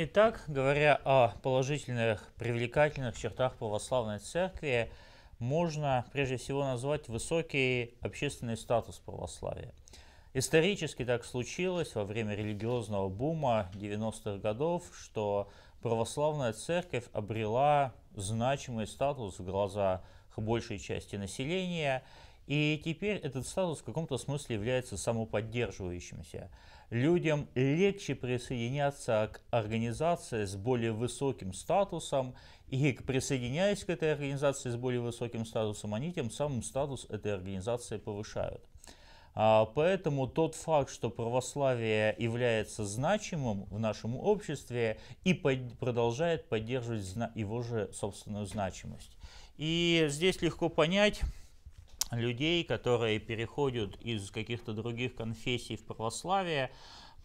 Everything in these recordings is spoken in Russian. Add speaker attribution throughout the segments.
Speaker 1: Итак, говоря о положительных, привлекательных чертах православной церкви, можно прежде всего назвать высокий общественный статус православия. Исторически так случилось во время религиозного бума 90-х годов, что православная церковь обрела значимый статус в глазах большей части населения – и теперь этот статус в каком-то смысле является самоподдерживающимся. Людям легче присоединяться к организации с более высоким статусом, и присоединяясь к этой организации с более высоким статусом, они тем самым статус этой организации повышают. А, поэтому тот факт, что православие является значимым в нашем обществе и под, продолжает поддерживать его же собственную значимость. И здесь легко понять, людей, которые переходят из каких-то других конфессий в православие,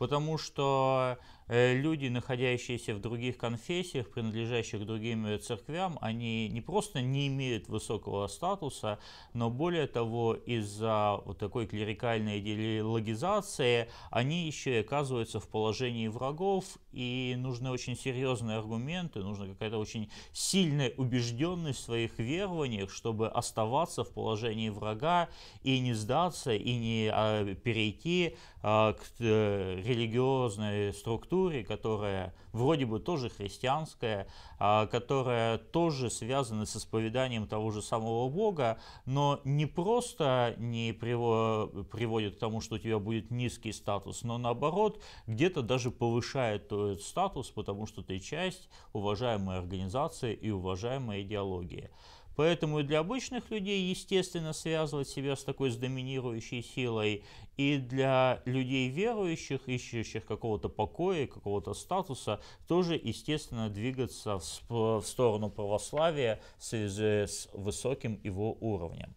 Speaker 1: потому что э, люди, находящиеся в других конфессиях, принадлежащих другим э, церквям, они не просто не имеют высокого статуса, но более того, из-за вот такой клерикальной идеологизации они еще и оказываются в положении врагов, и нужны очень серьезные аргументы, нужна какая-то очень сильная убежденность в своих верованиях, чтобы оставаться в положении врага и не сдаться, и не а, перейти а, к э, религиозной структуре, которая вроде бы тоже христианская, а которая тоже связана с исповеданием того же самого Бога, но не просто не приводит к тому, что у тебя будет низкий статус, но наоборот, где-то даже повышает этот статус, потому что ты часть уважаемой организации и уважаемой идеологии. Поэтому и для обычных людей, естественно, связывать себя с такой с доминирующей силой, и для людей верующих, ищущих какого-то покоя, какого-то статуса, тоже, естественно, двигаться в, в сторону православия в связи с высоким его уровнем.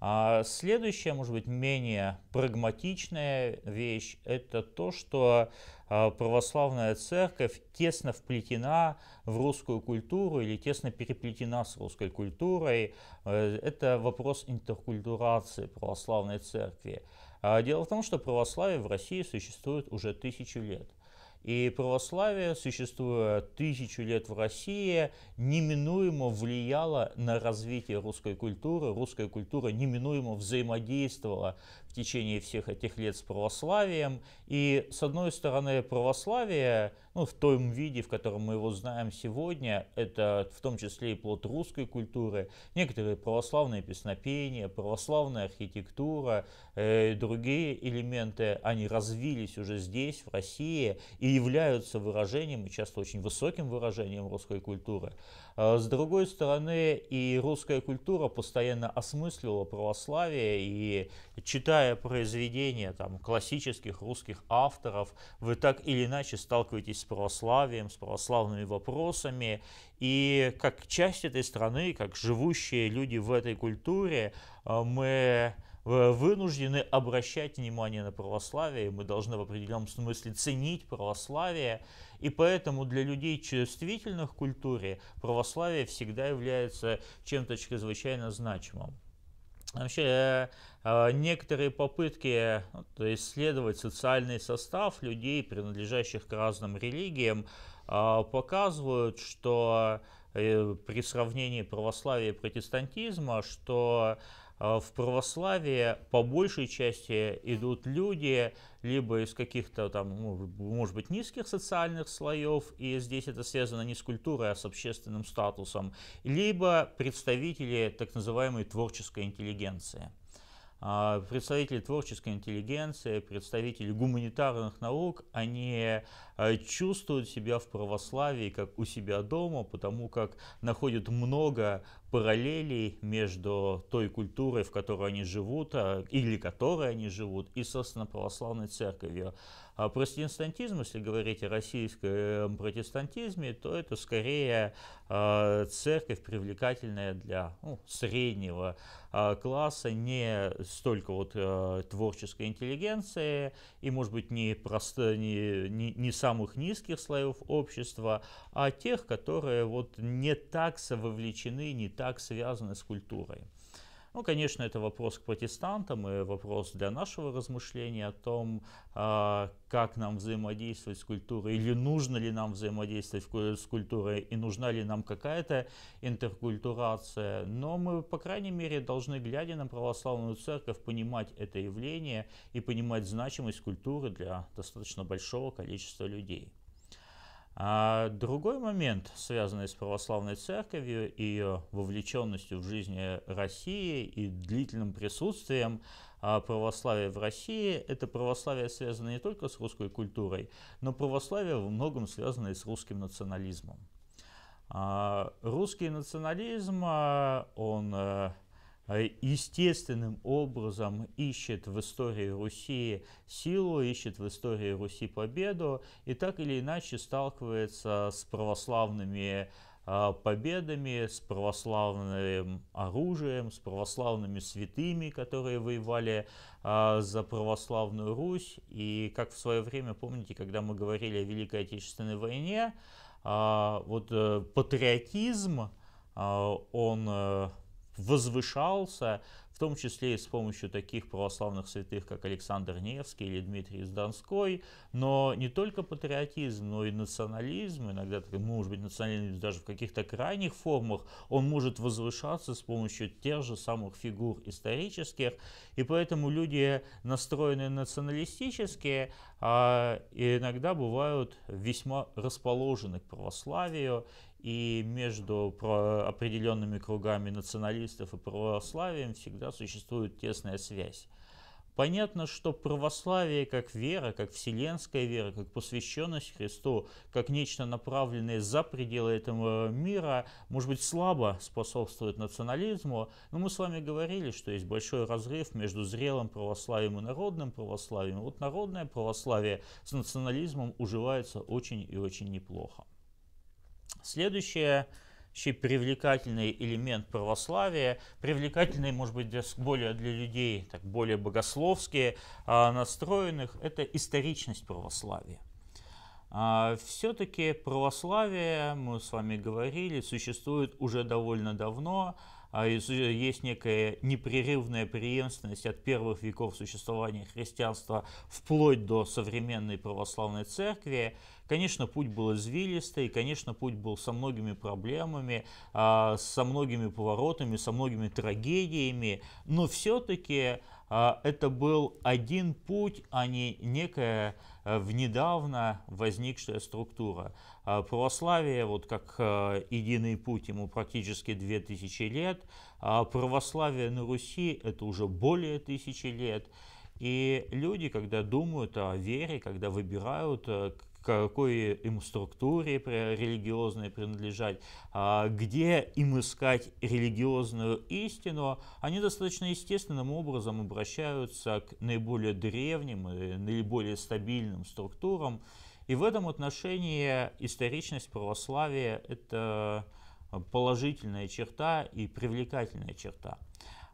Speaker 1: А следующая, может быть, менее прагматичная вещь, это то, что а, православная церковь тесно вплетена в русскую культуру или тесно переплетена с русской культурой. Э, это вопрос интеркультурации православной церкви. А, дело в том, что православие в России существует уже тысячу лет. И православие, существуя тысячу лет в России, неминуемо влияло на развитие русской культуры. Русская культура неминуемо взаимодействовала течение всех этих лет с православием. И с одной стороны, православие ну, в том виде, в котором мы его знаем сегодня, это в том числе и плод русской культуры, некоторые православные песнопения, православная архитектура, э, другие элементы, они развились уже здесь, в России, и являются выражением, и часто очень высоким выражением русской культуры. А с другой стороны, и русская культура постоянно осмысливала православие, и читая читая произведения там, классических русских авторов, вы так или иначе сталкиваетесь с православием, с православными вопросами, и как часть этой страны, как живущие люди в этой культуре, э, мы э, вынуждены обращать внимание на православие, мы должны в определенном смысле ценить православие, и поэтому для людей чувствительных к культуре православие всегда является чем-то чрезвычайно значимым. Вообще э, э, некоторые попытки ну, исследовать социальный состав людей, принадлежащих к разным религиям, э, показывают, что при сравнении православия и протестантизма, что Э, в православие по большей части идут люди либо из каких-то там, ну, может быть, низких социальных слоев, и здесь это связано не с культурой, а с общественным статусом, либо представители так называемой творческой интеллигенции. А, представители творческой интеллигенции, представители гуманитарных наук, они а а, чувствуют себя в православии как у себя дома, потому как находят много параллелей между той культурой, в которой они живут, или которой они живут, и, собственно, православной церковью. А протестантизм, если говорить о российском протестантизме, то это скорее а, церковь, привлекательная для ну, среднего а, класса, не столько вот а, творческой интеллигенции и, может быть, не, просто, не, не, не самых низких слоев общества, а тех, которые вот не так вовлечены, не так связаны с культурой. Ну, конечно, это вопрос к протестантам и вопрос для нашего размышления о том, а, как нам взаимодействовать с культурой, или нужно ли нам взаимодействовать с культурой, и нужна ли нам какая-то интеркультурация. Но мы, по крайней мере, должны, глядя на православную церковь, понимать это явление и понимать значимость культуры для достаточно большого количества людей. А другой момент, связанный с православной церковью и ее вовлеченностью в жизни России и длительным присутствием а, православия в России, это православие связано не только с русской культурой, но православие во многом связано и с русским национализмом. А, русский национализм, а, он э, а, естественным образом ищет в истории Руси силу, ищет в истории Руси победу и так или иначе сталкивается с православными а, победами, с православным оружием, с православными святыми, которые воевали а, за православную Русь. И как в свое время, помните, когда мы говорили о Великой Отечественной войне, вот э, патриотизм, он э, возвышался, в том числе и с помощью таких православных святых, как Александр Невский или Дмитрий Донской, но не только патриотизм, но и национализм, иногда, может быть, национализм даже в каких-то крайних формах, он может возвышаться с помощью тех же самых фигур исторических, и поэтому люди, настроенные националистически, а, иногда бывают весьма расположены к православию, и между определенными кругами националистов и православием всегда существует тесная связь. Понятно, что православие как вера, как вселенская вера, как посвященность Христу, как нечто направленное за пределы этого мира, может быть, слабо способствует национализму, но мы с вами говорили, что есть большой разрыв между зрелым православием и народным православием. Вот народное православие с национализмом уживается очень и очень неплохо. Следующий привлекательный элемент православия, привлекательный, может быть, для, более для людей, так, более богословски а, настроенных, это историчность православия. А, Все-таки православие, мы с вами говорили, существует уже довольно давно, а есть некая непрерывная преемственность от первых веков существования христианства вплоть до современной православной церкви. Конечно, путь был извилистый, конечно, путь был со многими проблемами, а, со многими поворотами, со многими трагедиями, но все-таки а, это был один путь, а не некая Э, в недавно возникшая структура. Э, православие, вот как э, единый путь, ему практически 2000 лет. Православие на Руси – это уже более тысячи лет. И люди, когда думают о вере, когда выбирают какой им структуре религиозной принадлежать, а где им искать религиозную истину, они достаточно естественным образом обращаются к наиболее древним и наиболее стабильным структурам. И в этом отношении историчность православия – это положительная черта и привлекательная черта.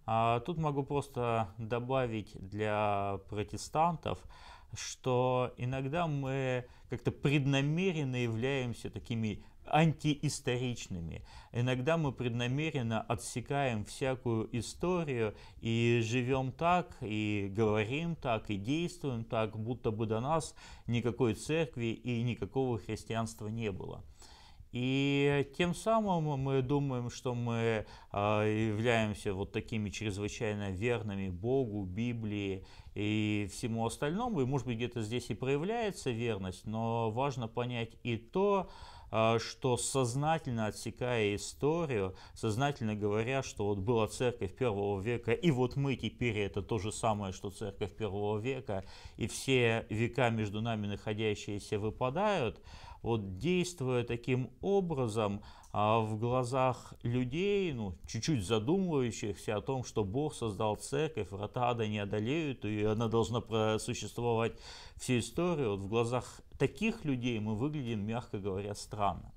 Speaker 1: А тут могу просто добавить для протестантов – что иногда мы как-то преднамеренно являемся такими антиисторичными. Иногда мы преднамеренно отсекаем всякую историю и живем так, и говорим так, и действуем так, будто бы до нас никакой церкви и никакого христианства не было. И тем самым мы думаем, что мы а, являемся вот такими чрезвычайно верными Богу, Библии и всему остальному. И, может быть, где-то здесь и проявляется верность, но важно понять и то, а, что сознательно отсекая историю, сознательно говоря, что вот была церковь первого века, и вот мы теперь это то же самое, что церковь первого века, и все века между нами находящиеся выпадают – вот действуя таким образом а, в глазах людей, ну, чуть-чуть задумывающихся о том, что Бог создал церковь, врата ада не одолеют, и она должна просуществовать всю историю, вот в глазах таких людей мы выглядим, мягко говоря, странно.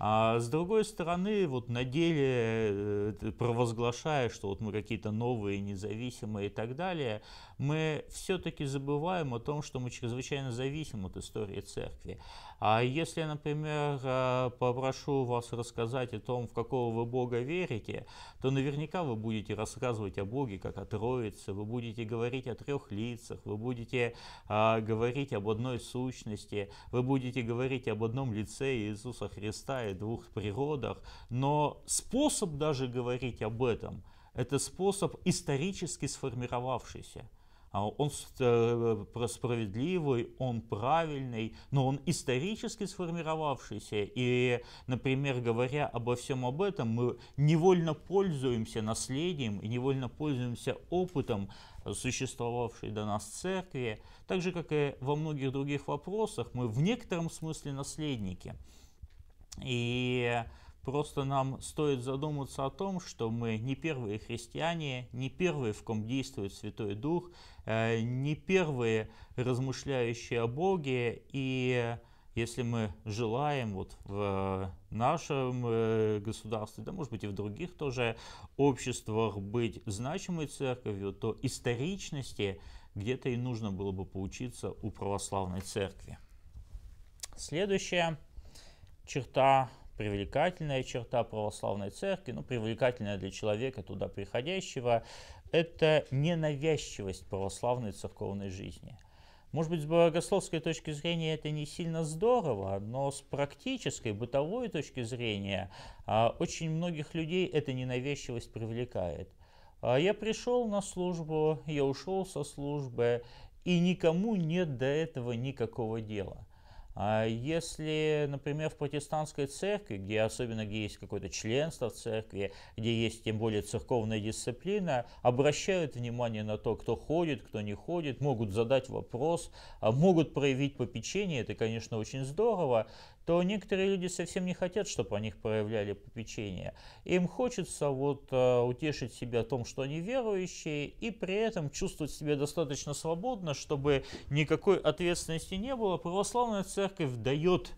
Speaker 1: А с другой стороны, вот на деле, э, провозглашая, что вот мы какие-то новые, независимые и так далее, мы все-таки забываем о том, что мы чрезвычайно зависим от истории церкви. А если, например, э, попрошу вас рассказать о том, в какого вы Бога верите, то наверняка вы будете рассказывать о Боге как о Троице, вы будете говорить о трех лицах, вы будете а, говорить об одной сущности, вы будете говорить об одном лице Иисуса Христа и двух природах, но способ даже говорить об этом – это способ исторически сформировавшийся. А он э, справедливый, он правильный, но он исторически сформировавшийся. И, например, говоря обо всем об этом, мы невольно пользуемся наследием и невольно пользуемся опытом э, существовавшей до нас церкви. Так же, как и во многих других вопросах, мы в некотором смысле наследники. И Просто нам стоит задуматься о том, что мы не первые христиане, не первые, в ком действует Святой Дух, э, не первые размышляющие о Боге. И если мы желаем вот в нашем э, государстве, да может быть и в других тоже обществах быть значимой церковью, то историчности где-то и нужно было бы поучиться у православной церкви. Следующая черта привлекательная черта православной церкви, ну, привлекательная для человека, туда приходящего, это ненавязчивость православной церковной жизни. Может быть, с богословской точки зрения это не сильно здорово, но с практической, бытовой точки зрения а, очень многих людей эта ненавязчивость привлекает. А, я пришел на службу, я ушел со службы, и никому нет до этого никакого дела. А если, например, в протестантской церкви, где особенно где есть какое-то членство в церкви, где есть тем более церковная дисциплина, обращают внимание на то, кто ходит, кто не ходит, могут задать вопрос, а могут проявить попечение, это, конечно, очень здорово то некоторые люди совсем не хотят, чтобы о них проявляли попечение. Им хочется вот э, утешить себя о том, что они верующие, и при этом чувствовать себя достаточно свободно, чтобы никакой ответственности не было. Православная церковь дает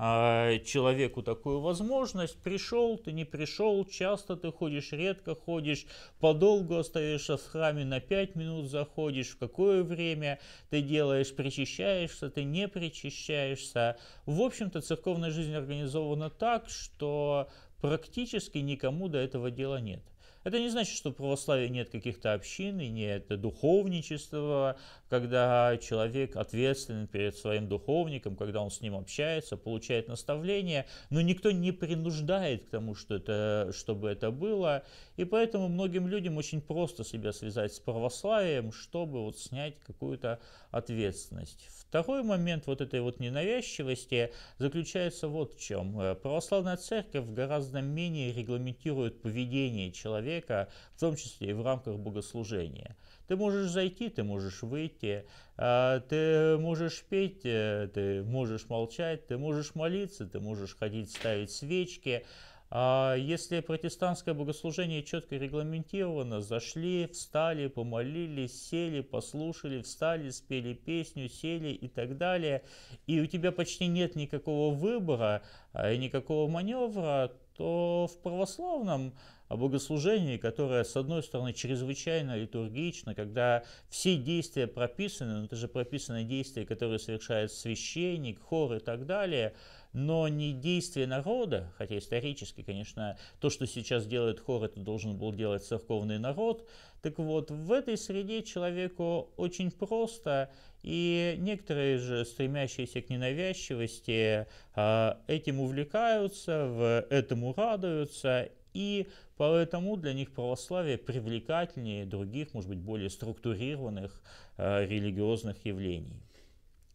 Speaker 1: а, человеку такую возможность. Пришел ты, не пришел, часто ты ходишь, редко ходишь, подолгу остаешься в храме, на пять минут заходишь, в какое время ты делаешь, причащаешься, ты не причащаешься. В общем-то, церковная жизнь организована так, что практически никому до этого дела нет. Это не значит, что в православии нет каких-то общин и нет духовничества, когда человек ответственен перед своим духовником, когда он с ним общается, получает наставления, но никто не принуждает к тому, что это, чтобы это было. И поэтому многим людям очень просто себя связать с православием, чтобы вот снять какую-то ответственность. Второй момент вот этой вот ненавязчивости заключается вот в чем. Православная церковь гораздо менее регламентирует поведение человека, человека, в том числе и в рамках богослужения. Ты можешь зайти, ты можешь выйти, а, ты можешь петь, э, ты можешь молчать, ты можешь молиться, ты можешь ходить ставить свечки. А, если протестантское богослужение четко регламентировано, зашли, встали, помолились, сели, послушали, встали, спели песню, сели и так далее, и у тебя почти нет никакого выбора, и э, никакого маневра, то в православном богослужении, которое, с одной стороны, чрезвычайно литургично, когда все действия прописаны, но это же прописаны действия, которые совершает священник, хор и так далее – но не действие народа, хотя исторически, конечно, то, что сейчас делает хор, это должен был делать церковный народ. Так вот, в этой среде человеку очень просто, и некоторые же, стремящиеся к ненавязчивости, а, этим увлекаются, в этому радуются, и поэтому для них православие привлекательнее других, может быть, более структурированных а, религиозных явлений.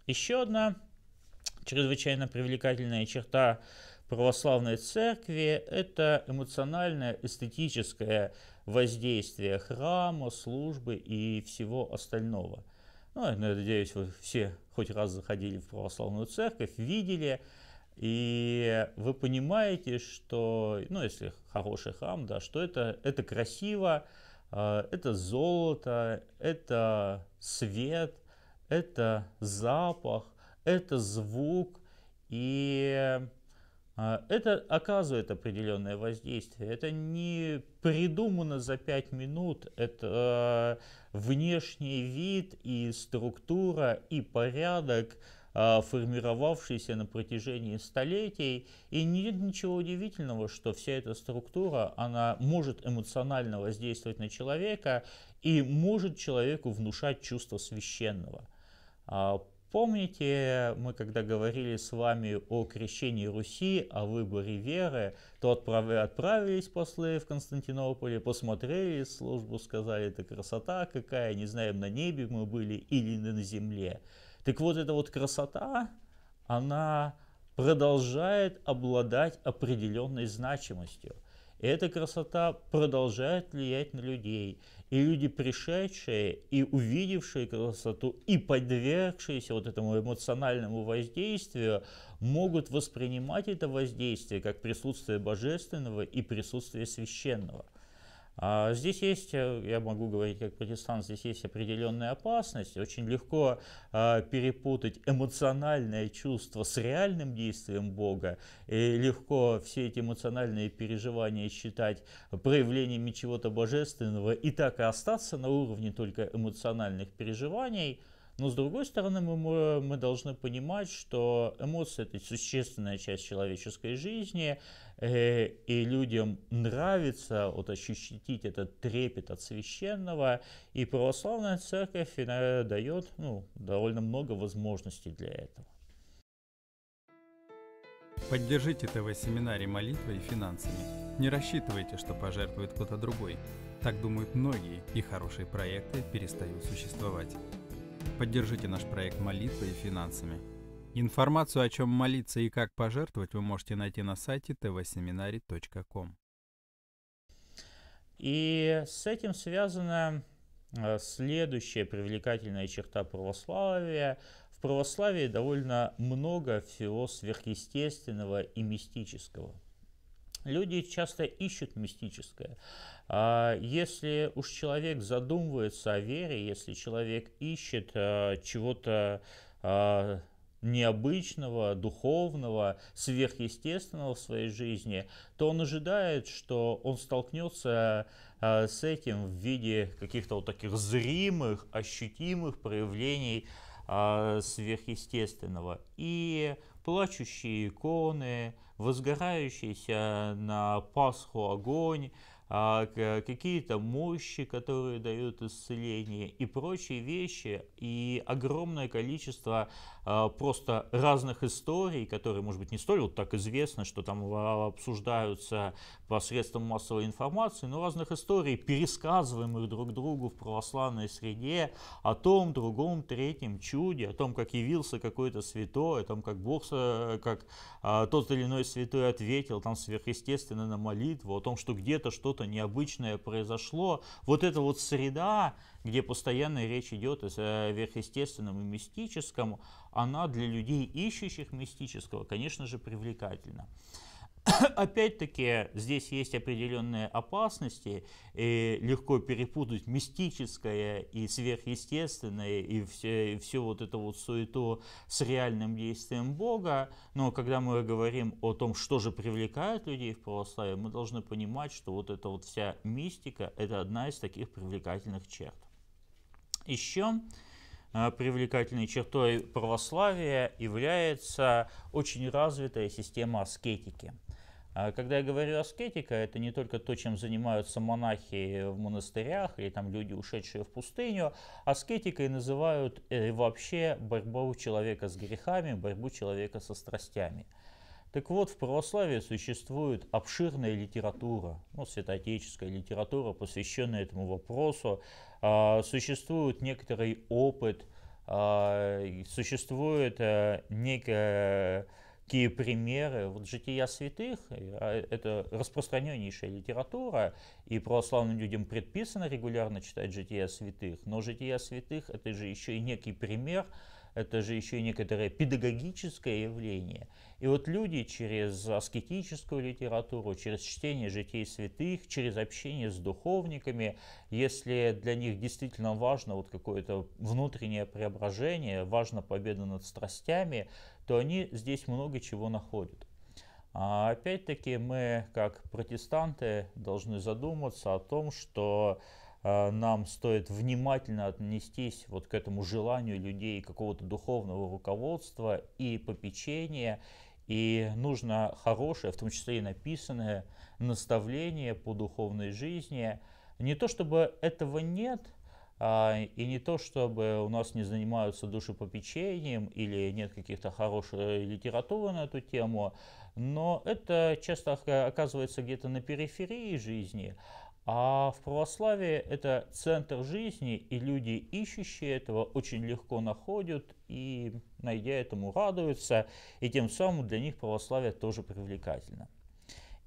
Speaker 1: Еще одна чрезвычайно привлекательная черта православной церкви – это эмоциональное, эстетическое воздействие храма, службы и всего остального. Ну, я надеюсь, вы все хоть раз заходили в православную церковь, видели, и вы понимаете, что, ну, если хороший храм, да, что это, это красиво, а, это золото, это свет, это запах, это звук, и а, это оказывает определенное воздействие. Это не придумано за пять минут. Это а, внешний вид и структура и порядок, а, формировавшийся на протяжении столетий. И нет ничего удивительного, что вся эта структура, она может эмоционально воздействовать на человека и может человеку внушать чувство священного. Помните, мы когда говорили с вами о крещении Руси, о выборе веры, то отправились послы в Константинополе, посмотрели службу, сказали, это красота какая, не знаем, на небе мы были или на земле. Так вот, эта вот красота, она продолжает обладать определенной значимостью эта красота продолжает влиять на людей. И люди, пришедшие и увидевшие красоту, и подвергшиеся вот этому эмоциональному воздействию, могут воспринимать это воздействие как присутствие божественного и присутствие священного. А здесь есть, э, я могу говорить как протестант, здесь есть определенная опасность. Очень легко а, перепутать эмоциональное чувство с реальным действием Бога. И легко все эти эмоциональные переживания считать проявлениями чего-то божественного и так и остаться на уровне только эмоциональных переживаний – но с другой стороны, мы, мы должны понимать, что эмоции – это существенная часть человеческой жизни, э, и людям нравится вот ощутить этот трепет от священного, и православная церковь дает ну, довольно много возможностей для этого. Поддержите ТВ-семинарий молитвой и финансами. Не рассчитывайте, что пожертвует кто-то другой. Так думают многие, и хорошие проекты перестают существовать. Поддержите наш проект молитвой и финансами. Информацию, о чем молиться и как пожертвовать, вы можете найти на сайте tvseminary.com. И с этим связана э, следующая привлекательная черта православия. В православии довольно много всего сверхъестественного и мистического. Люди часто ищут мистическое. А, если уж человек задумывается о вере, если человек ищет а, чего-то а, необычного, духовного, сверхъестественного в своей жизни, то он ожидает, что он столкнется с этим в виде каких-то вот таких зримых, ощутимых проявлений сверхъестественного. И плачущие иконы, возгорающийся на Пасху огонь, а, какие-то мощи, которые дают исцеление и прочие вещи, и огромное количество а, просто разных историй, которые, может быть, не столь вот так известны, что там обсуждаются посредством массовой информации, но разных историй, пересказываемых друг другу в православной среде о том, другом, третьем чуде, о том, как явился какой-то святой, о том, как Бог, как а, тот или иной святой ответил, там сверхъестественно на молитву, о том, что где-то что что-то необычное произошло. Вот эта вот среда, где постоянно речь идет о э, верхъестественном и мистическом, она для людей, ищущих мистического, конечно же, привлекательна. Опять-таки, здесь есть определенные опасности, и легко перепутать мистическое и сверхъестественное, и все, вот это вот суету с реальным действием Бога. Но когда мы говорим о том, что же привлекает людей в православие, мы должны понимать, что вот эта вот вся мистика – это одна из таких привлекательных черт. Еще а, привлекательной чертой православия является очень развитая система аскетики – а когда я говорю аскетика, это не только то, чем занимаются монахи в монастырях или там люди, ушедшие в пустыню. Аскетикой называют и э, вообще борьбу человека с грехами, борьбу человека со страстями. Так вот, в православии существует обширная литература, ну, святоотеческая литература, посвященная этому вопросу. А, существует некоторый опыт, а, существует э, некая такие примеры. Вот «Жития святых» — а, это распространеннейшая литература, и православным людям предписано регулярно читать «Жития святых», но «Жития святых» — это же еще и некий пример, это же еще и некоторое педагогическое явление. И вот люди через аскетическую литературу, через чтение житей святых, через общение с духовниками, если для них действительно важно вот какое-то внутреннее преображение, важна победа над страстями, то они здесь много чего находят. А опять-таки мы, как протестанты, должны задуматься о том, что а, нам стоит внимательно отнестись вот к этому желанию людей какого-то духовного руководства и попечения. И нужно хорошее, в том числе и написанное, наставление по духовной жизни. Не то чтобы этого нет, а, и не то, чтобы у нас не занимаются душепопечением или нет каких-то хороших литературы на эту тему, но это часто оказывается где-то на периферии жизни, а в православии это центр жизни, и люди, ищущие этого, очень легко находят и, найдя этому, радуются, и тем самым для них православие тоже привлекательно.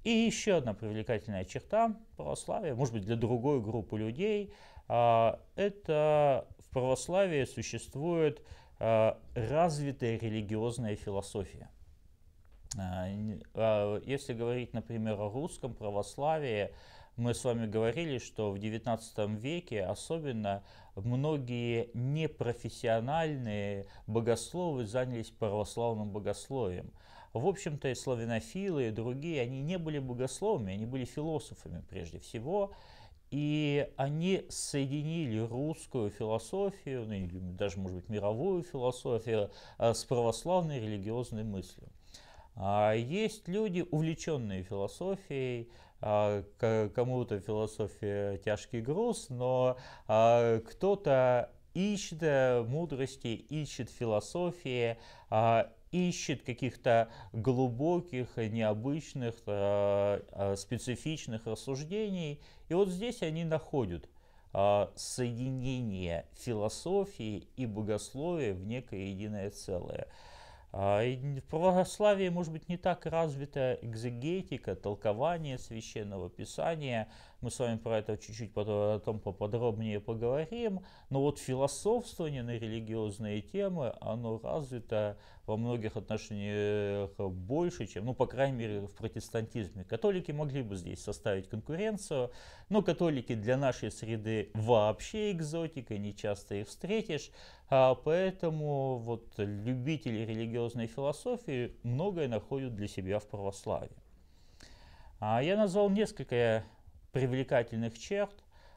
Speaker 1: И еще одна привлекательная черта православия, может быть, для другой группы людей, а, это в православии существует а, развитая религиозная философия. А, если говорить, например, о русском православии, мы с вами говорили, что в XIX веке особенно многие непрофессиональные богословы занялись православным богословием. В общем-то, и славянофилы, и другие, они не были богословами, они были философами прежде всего. И они соединили русскую философию, ну, или даже, может быть, мировую философию э, с православной религиозной мыслью. А есть люди, увлеченные философией, а, кому-то философия тяжкий груз, но а, кто-то ищет э, мудрости, ищет философии, а, ищет каких-то глубоких, необычных, э, специфичных рассуждений. И вот здесь они находят соединение философии и богословия в некое единое целое. А, в православии, может быть, не так развита экзегетика, толкование священного писания, мы с вами про это чуть-чуть потом, о поподробнее поговорим. Но вот философствование на религиозные темы, оно развито во многих отношениях больше, чем, ну, по крайней мере, в протестантизме. Католики могли бы здесь составить конкуренцию, но католики для нашей среды вообще экзотика, не часто их встретишь. А поэтому вот любители религиозной философии многое находят для себя в православии. А я назвал несколько привлекательных черт.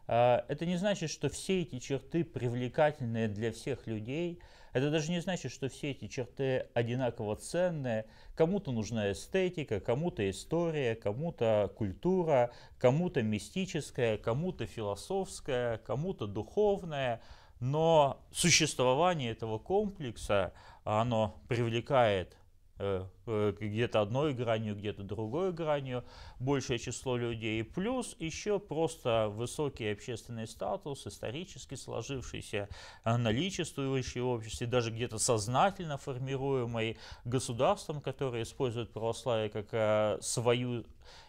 Speaker 1: А, это не значит, что все эти черты привлекательные для всех людей. Это даже не значит, что все эти черты одинаково ценные. Кому-то нужна эстетика, кому-то история, кому-то культура, кому-то мистическая, кому-то философская, кому-то духовная. Но существование этого комплекса, оно привлекает Э, э, где-то одной гранью, где-то другой гранью, большее число людей. Плюс еще просто высокий общественный статус, исторически сложившийся, э, наличествующий в обществе, даже где-то сознательно формируемый государством, которое использует православие как свою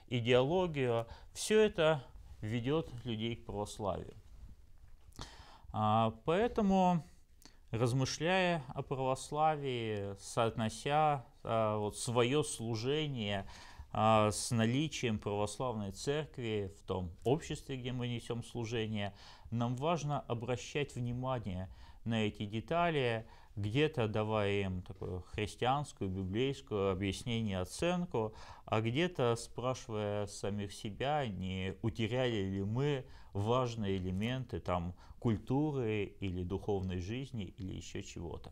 Speaker 1: идеологию. Все это ведет людей к православию. А, поэтому, размышляя о православии, соотнося а, вот свое служение а, с наличием православной церкви в том обществе, где мы несем служение, нам важно обращать внимание на эти детали, где-то давая им такую христианскую, библейскую объяснение, оценку, а где-то спрашивая самих себя, не утеряли ли мы важные элементы там, культуры или духовной жизни или еще чего-то.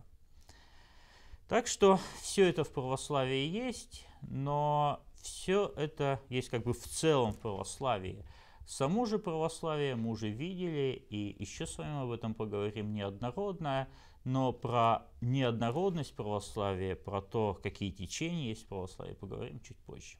Speaker 1: Так что все это в православии есть, но все это есть как бы в целом в православии. Само же православие мы уже видели, и еще с вами об этом поговорим неоднородное, но про неоднородность православия, про то, какие течения есть в православии, поговорим чуть позже.